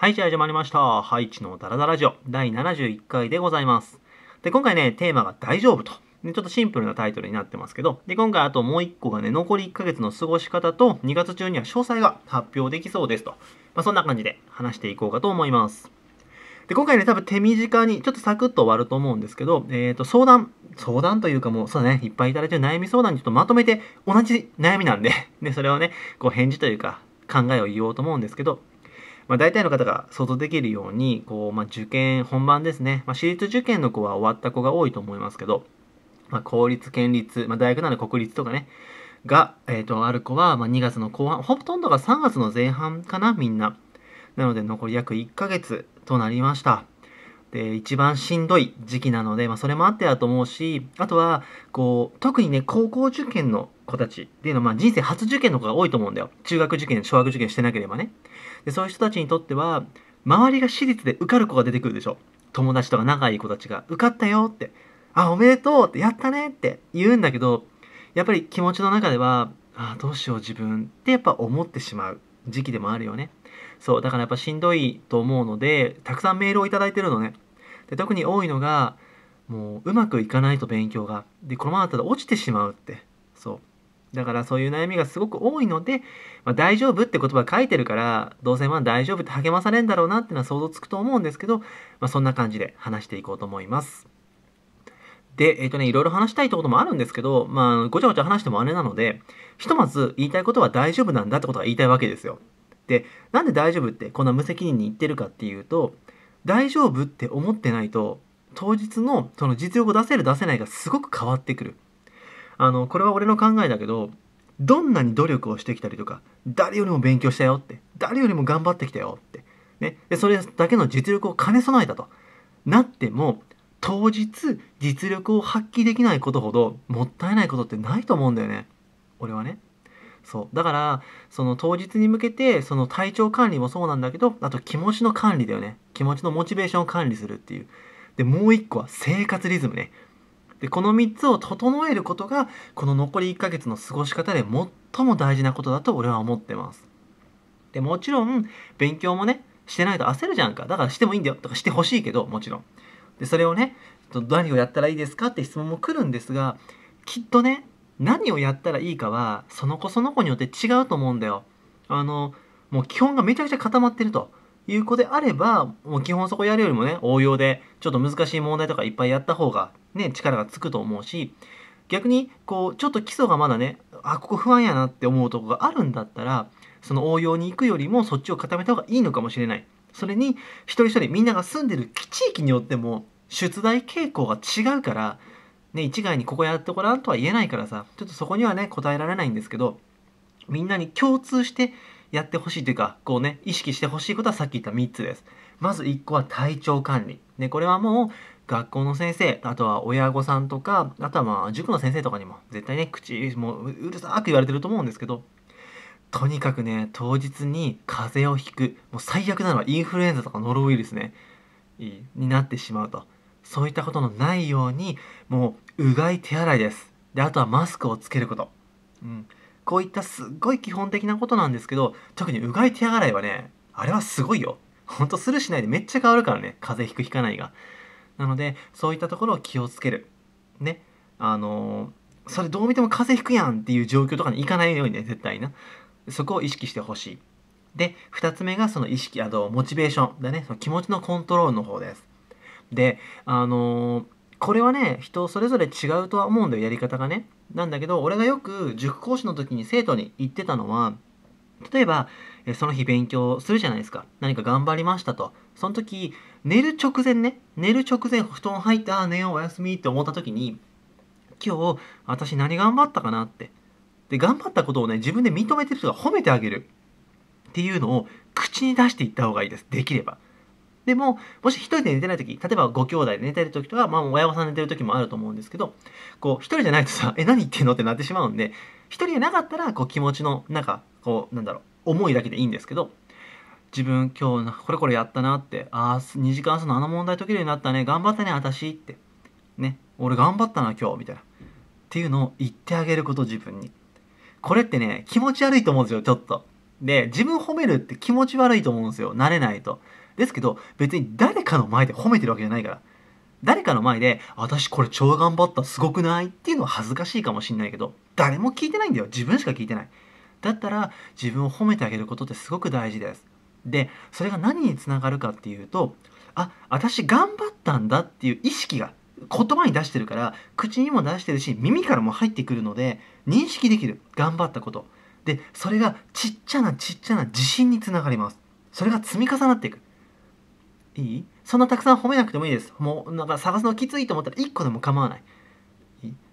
はい、じゃあ始まりました。ハイチのダラダラジオ第71回でございます。で、今回ね、テーマが大丈夫と。ちょっとシンプルなタイトルになってますけど、で、今回あともう一個がね、残り1ヶ月の過ごし方と、2月中には詳細が発表できそうですと。まあ、そんな感じで話していこうかと思います。で、今回ね、多分手短に、ちょっとサクッと終わると思うんですけど、えっ、ー、と、相談、相談というかもう、そうね、いっぱいいただいてる悩み相談にちょっとまとめて、同じ悩みなんでね、それをね、こう返事というか、考えを言おうと思うんですけど、まあ、大体の方が想像できるようにこう、まあ、受験本番ですね、まあ、私立受験の子は終わった子が多いと思いますけど、まあ、公立県立、まあ、大学なら国立とかねが、えーと、とある子は、まあ、2月の後半ほとんどが3月の前半かなみんななので残り約1ヶ月となりましたで一番しんどい時期なので、まあ、それもあってだと思うしあとはこう特にね高校受験の子たちっていうのは、まあ、人生初受験の子が多いと思うんだよ中学受験小学受験してなければねでそういう人たちにとっては周りが私立で受かる子が出てくるでしょ友達とか仲いい子たちが受かったよってあおめでとうってやったねって言うんだけどやっぱり気持ちの中ではあどうしよう自分ってやっぱ思ってしまう時期でもあるよねそうだからやっぱしんどいと思うのでたくさんメールを頂いてるのねで特に多いのがもううまくいかないと勉強がでこのままだったら落ちてしまうってそうだからそういう悩みがすごく多いので、まあ、大丈夫って言葉書いてるから、どうせまあ大丈夫って励まされるんだろうなっていうのは想像つくと思うんですけど、まあ、そんな感じで話していこうと思います。で、えっ、ー、とね、いろいろ話したいってこともあるんですけど、まあ、ごちゃごちゃ話してもあれなので、ひとまず言いたいことは大丈夫なんだってことが言いたいわけですよ。で、なんで大丈夫ってこんな無責任に言ってるかっていうと、大丈夫って思ってないと、当日のその実力を出せる出せないがすごく変わってくる。あのこれは俺の考えだけどどんなに努力をしてきたりとか誰よりも勉強したよって誰よりも頑張ってきたよって、ね、でそれだけの実力を兼ね備えたとなっても当日実力を発揮できないことほどもったいないことってないと思うんだよね俺はね。そうだからその当日に向けてその体調管理もそうなんだけどあと気持ちの管理だよね気持ちのモチベーションを管理するっていうでもう一個は生活リズムねでこの3つを整えることがこの残り1ヶ月の過ごし方で最も大事なことだと俺は思ってますでもちろん勉強もねしてないと焦るじゃんかだからしてもいいんだよとかしてほしいけどもちろんでそれをね何をやったらいいですかって質問も来るんですがきっとね何をやったらいいかはその子その子によって違うと思うんだよあのもう基本がめちゃくちゃ固まってるという子であれば、もう基本そこやるよりもね、応用で、ちょっと難しい問題とかいっぱいやった方が、ね、力がつくと思うし、逆に、こう、ちょっと基礎がまだね、あ、ここ不安やなって思うとこがあるんだったら、その応用に行くよりもそっちを固めた方がいいのかもしれない。それに、一人一人みんなが住んでる地域によっても、出題傾向が違うから、ね、一概にここやってごらんとは言えないからさ、ちょっとそこにはね、答えられないんですけど、みんなに共通してやってほしいというか、こうね、意識してほしいことはさっき言った3つです。まず1個は体調管理。でこれはもう学校の先生、あとは親御さんとか、あとはまあ塾の先生とかにも絶対ね、口、もううるさく言われてると思うんですけど、とにかくね、当日に風邪をひく、もう最悪なのはインフルエンザとかノロウイルスね、になってしまうと。そういったことのないように、もううがい手洗いです。で、あとはマスクをつけること。うん。こういったすっごい基本的なことなんですけど、特にうがい手洗いはね、あれはすごいよ。ほんとするしないでめっちゃ変わるからね。風邪ひくひかないが。なので、そういったところを気をつける。ね。あのー、それどう見ても風邪ひくやんっていう状況とかに行かないようにね、絶対な。そこを意識してほしい。で、2つ目がその意識、あと、モチベーションだね。その気持ちのコントロールの方です。で、あのーこれはね人それぞれ違うとは思うんだよやり方がねなんだけど俺がよく塾講師の時に生徒に言ってたのは例えばその日勉強するじゃないですか何か頑張りましたとその時寝る直前ね寝る直前布団入ってああ寝ようおやすみって思った時に今日私何頑張ったかなってで頑張ったことをね自分で認めてる人が褒めてあげるっていうのを口に出していった方がいいですできればでも、もし一人で寝てない時、例えばご兄弟で寝てる時とか、まあ親御さん寝てる時もあると思うんですけど、こう、一人じゃないとさ、え、何言ってんのってなってしまうんで、一人じゃなかったら、こう気持ちの、なんか、こう、なんだろう、思いだけでいいんですけど、自分今日これこれやったなって、ああ、2時間そのあの問題解けるようになったね、頑張ったね、私って。ね、俺頑張ったな、今日、みたいな。っていうのを言ってあげること、自分に。これってね、気持ち悪いと思うんですよ、ちょっと。で、自分褒めるって気持ち悪いと思うんですよ、慣れないと。ですけど、別に誰かの前で褒めてるわけじゃないから。誰かの前で、私これ超頑張った、すごくないっていうのは恥ずかしいかもしんないけど、誰も聞いてないんだよ。自分しか聞いてない。だったら、自分を褒めてあげることってすごく大事です。で、それが何につながるかっていうと、あ、私頑張ったんだっていう意識が言葉に出してるから口にも出してるし耳からも入ってくるので認識できる頑張ったことでそれがちっちゃなちっちゃな自信につながりますそれが積み重なっていくいいそんなたくさん褒めなくてもいいですもうなんか探すのきついと思ったら1個でも構わない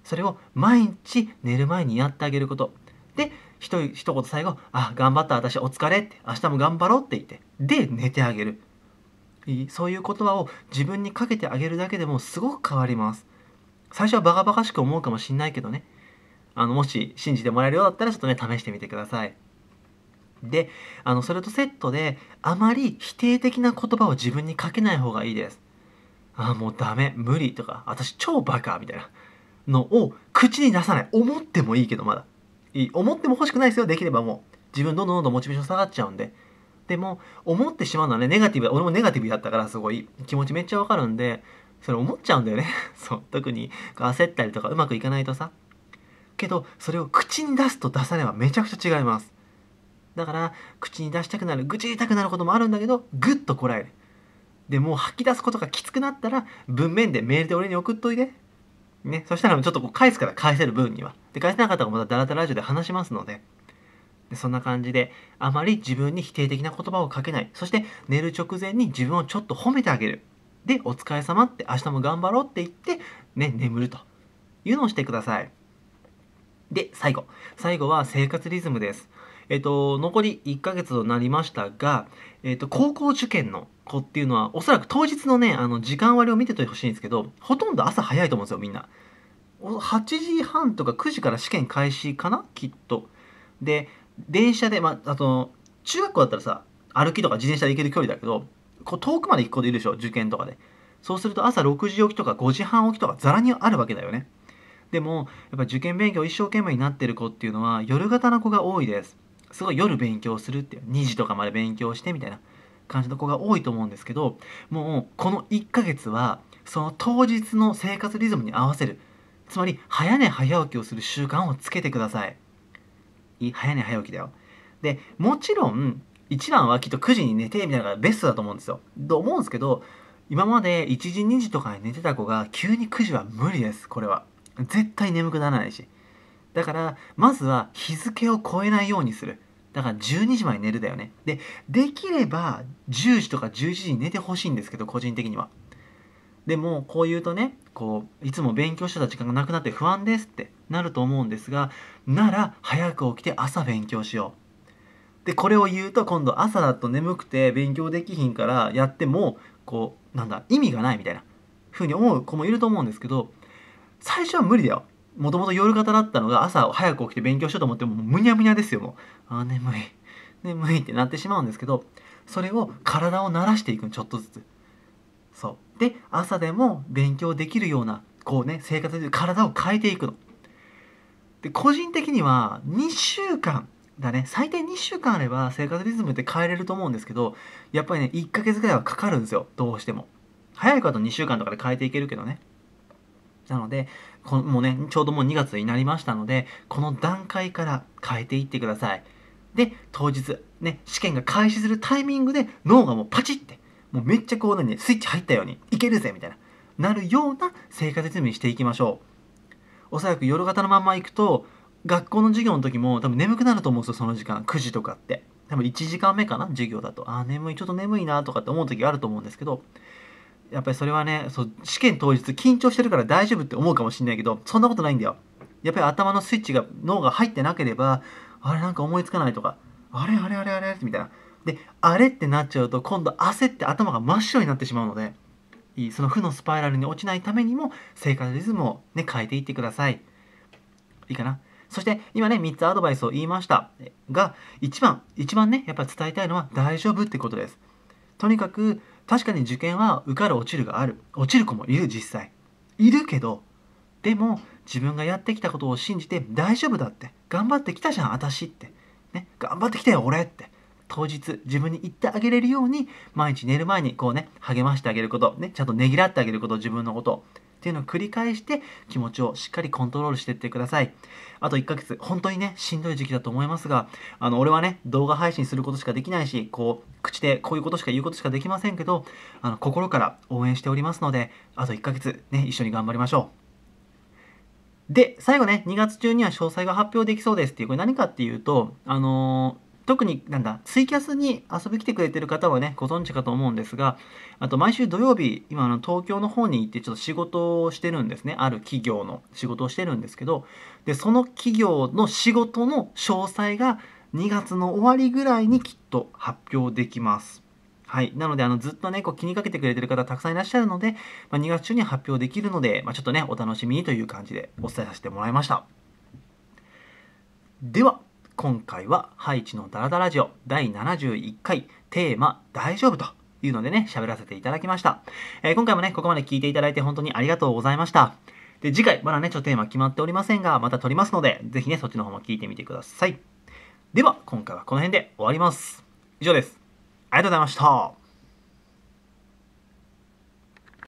それを毎日寝る前にやってあげることで一一言最後「あ頑張った私お疲れ」って「明日も頑張ろう」って言ってで寝てあげるそういう言葉を自分にかけてあげるだけでもすごく変わります最初はバカバカしく思うかもしんないけどねあのもし信じてもらえるようだったらちょっとね試してみてくださいであのそれとセットであまり否定的な言葉を自分にかけない方がいいですああもうダメ無理とか私超バカみたいなのを口に出さない思ってもいいけどまだいい思っても欲しくないですよできればもう自分どんどんどんどんモチベーション下がっちゃうんででも思ってしまうのはねネガティブ俺もネガティブだったからすごい気持ちめっちゃわかるんでそれ思っちゃうんだよね そう特に焦ったりとかうまくいかないとさけどそれを口に出すと出さればめちゃくちゃ違いますだから口に出したくなる愚痴りたくなることもあるんだけどぐっとこらえるでもう吐き出すことがきつくなったら文面でメールで俺に送っといてね、そしたらちょっとこう返すから返せる分には。で返せなかったらまたダラダララジオで話しますのででそんな感じであまり自分に否定的な言葉をかけないそして寝る直前に自分をちょっと褒めてあげるでお疲れ様って明日も頑張ろうって言って、ね、眠るというのをしてください。で最後最後は生活リズムですえっと、残り1ヶ月となりましたが、えっと、高校受験の子っていうのは、おそらく当日のね、あの、時間割を見ててほしいんですけど、ほとんど朝早いと思うんですよ、みんな。8時半とか9時から試験開始かなきっと。で、電車で、まあ、あと、中学校だったらさ、歩きとか自転車で行ける距離だけど、こう遠くまで行くこといるでしょ、受験とかで。そうすると朝6時起きとか5時半起きとかざらにあるわけだよね。でも、やっぱ受験勉強一生懸命になってる子っていうのは夜型の子が多いです。すごい夜勉強するっていう2時とかまで勉強してみたいな感じの子が多いと思うんですけどもうこの1ヶ月はその当日の生活リズムに合わせるつまり早寝早起きをする習慣をつけてくださいい早寝早起きだよでもちろん一番はきっと9時に寝てみたいなのがベストだと思うんですよと思うんですけど今まで1時2時とかに寝てた子が急に9時は無理ですこれは絶対眠くならないしだからまずは日付を超えないようにするだから12時まで寝るだよね。で、できれば10時とか11時に寝てほしいんですけど、個人的には。でも、こう言うとね、こう、いつも勉強してた時間がなくなって不安ですってなると思うんですが、なら、早く起きて朝勉強しよう。で、これを言うと、今度朝だと眠くて勉強できひんからやっても、こう、なんだ、意味がないみたいな風に思う子もいると思うんですけど、最初は無理だよ。もともと夜型だったのが朝早く起きて勉強しようと思ってもむにゃむにゃですよもうあ眠い眠いってなってしまうんですけどそれを体を慣らしていくちょっとずつそうで朝でも勉強できるようなこうね生活で体を変えていくので個人的には2週間だね最低2週間あれば生活リズムって変えれると思うんですけどやっぱりね1ヶ月ぐらいはかかるんですよどうしても早い方2週間とかで変えていけるけどねなので、このもうね、ちょうどもう2月になりましたので、この段階から変えていってください。で、当日、ね、試験が開始するタイミングで脳がもうパチって、もうめっちゃこうね、スイッチ入ったように、いけるぜみたいな、なるような生活説明にしていきましょう。おそらく夜型のまんま行くと、学校の授業の時も多分眠くなると思うんですよ、その時間。9時とかって。多分1時間目かな、授業だと。ああ、眠い、ちょっと眠いなとかって思う時があると思うんですけど、やっぱりそれはねそう試験当日緊張してるから大丈夫って思うかもしんないけどそんなことないんだよやっぱり頭のスイッチが脳が入ってなければあれなんか思いつかないとかあれあれあれあれみたいなであれってなっちゃうと今度焦って頭が真っ白になってしまうのでその負のスパイラルに落ちないためにも生活リズムを、ね、変えていってくださいいいかなそして今ね3つアドバイスを言いましたが一番一番ねやっぱ伝えたいのは大丈夫ってことですとにかく確かに受験は受かる落ちるがある落ちる子もいる実際いるけどでも自分がやってきたことを信じて大丈夫だって頑張ってきたじゃん私って、ね、頑張ってきたよ俺って当日自分に言ってあげれるように毎日寝る前にこうね励ましてあげること、ね、ちゃんとねぎらってあげること自分のことっていうのを繰り返して気持ちをしっかりコントロールしていってください。あと1ヶ月、本当にね、しんどい時期だと思いますが、あの、俺はね、動画配信することしかできないし、こう、口でこういうことしか言うことしかできませんけど、あの、心から応援しておりますので、あと1ヶ月ね、一緒に頑張りましょう。で、最後ね、2月中には詳細が発表できそうですっていう、これ何かっていうと、あのー特になんだツイキャスに遊び来てくれてる方はねご存知かと思うんですがあと毎週土曜日今の東京の方に行ってちょっと仕事をしてるんですねある企業の仕事をしてるんですけどでその企業の仕事の詳細が2月の終わりぐらいにきっと発表できます。はい。なので、あの、ずっとね、こう気にかけてくれてる方たくさんいらっしゃるので、まあ、2月中に発表できるので、まあ、ちょっとね、お楽しみにという感じでお伝えさせてもらいました。では、今回はハイチのダラダラジオ第71回テーマ大丈夫というのでね、喋らせていただきました。えー、今回もね、ここまで聞いていただいて本当にありがとうございました。で、次回、まだね、ちょっとテーマ決まっておりませんが、また撮りますので、ぜひね、そっちの方も聞いてみてください。では、今回はこの辺で終わります。以上です。ありがとうございました。